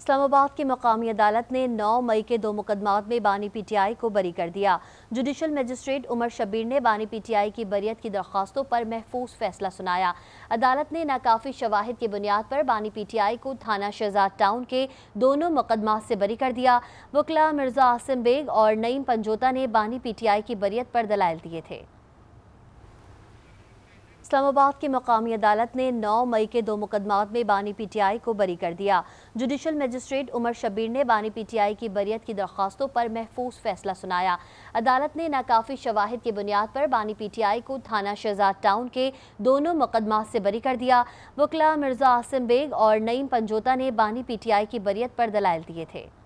इस्लामाबाद की मकामी अदालत ने 9 मई के दो मुकदमात में बानी पीटीआई को बरी कर दिया जुडिशल मजिस्ट्रेट उमर शबीर ने बानी पीटीआई की बरीत की दरख्वास्तों पर महफूज फैसला सुनाया अदालत ने नाकाफी शवाहद की बुनियाद पर बानी पीटीआई को थाना शहजाद टाउन के दोनों मुकदमा से बरी कर दिया वकला मिर्जा आसिम बेग और नईम पंजोता ने बानी आई की बरीत पर दलाइल दिए थे इस्लामाबाद की मकामी अदालत ने 9 मई के दो मुकदमात में बानी पीटीआई को बरी कर दिया जुडिशल मजिस्ट्रेट उमर शबीर ने बानी पीटीआई की बरीत की दरख्वास्तों पर महफूज फैसला सुनाया अदालत ने नाकाफी शवाहद की बुनियाद पर बानी पीटीआई को थाना शहजाद टाउन के दोनों मुकदमा से बरी कर दिया वकला मिर्जा आसिम बेग और नईम पंजोता ने बानी पीटीआई की बरीत पर दलाइल दिए थे